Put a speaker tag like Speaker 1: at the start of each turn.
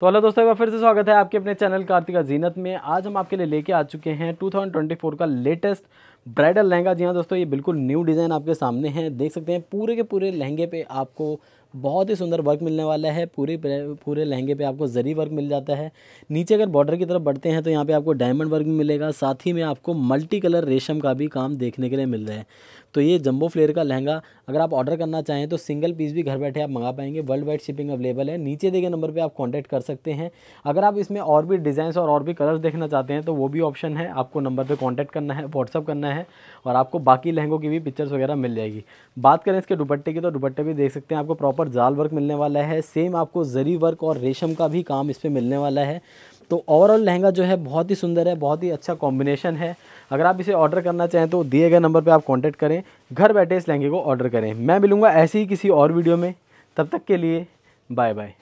Speaker 1: तो हेलो दोस्तों एक बार फिर से स्वागत है आपके अपने चैनल कार्तिका जीनत में आज हम आपके लिए लेके आ चुके हैं 2024 का लेटेस्ट ब्राइडल लहंगा जी हाँ दोस्तों ये बिल्कुल न्यू डिज़ाइन आपके सामने है देख सकते हैं पूरे के पूरे लहंगे पे आपको बहुत ही सुंदर वर्क मिलने वाला है पूरे पूरे लहंगे पे आपको जरी वर्क मिल जाता है नीचे अगर बॉर्डर की तरफ बढ़ते हैं तो यहाँ पे आपको डायमंड वर्क भी मिलेगा साथ ही में आपको मल्टी कलर रेशम का भी काम देखने के लिए मिल रहा है तो ये जंबो फ्लेयर का लहंगा अगर आप ऑर्डर करना चाहें तो सिंगल पीस भी घर बैठे आप मंगा पाएंगे वर्ल्ड वाइड शिपिंग अवेलेबल है नीचे दिए गए नंबर पर आप कॉन्टैक्ट कर सकते हैं अगर आप इसमें और भी डिज़ाइन और और भी कलर्स देखना चाहते हैं तो वो भी ऑप्शन है आपको नंबर पर कॉन्टैक्ट करना है व्हाट्सअप करना है लेना है और आपको बाकी लहंगों की भी पिक्चर्स वगैरह मिल जाएगी बात करें इसके दुपट्टे की तो दुपट्टे भी देख सकते हैं आपको प्रॉपर जाल वर्क मिलने वाला है सेम आपको जरी वर्क और रेशम का भी काम इस पर मिलने वाला है तो ओवरऑल लहंगा जो है बहुत ही सुंदर है बहुत ही अच्छा कॉम्बिनेशन है अगर आप इसे ऑर्डर करना चाहें तो दिए गए नंबर पर आप कॉन्टैक्ट करें घर बैठे इस लहंगे को ऑर्डर करें मैं मिलूँगा ऐसे ही किसी और वीडियो में तब तक के लिए बाय बाय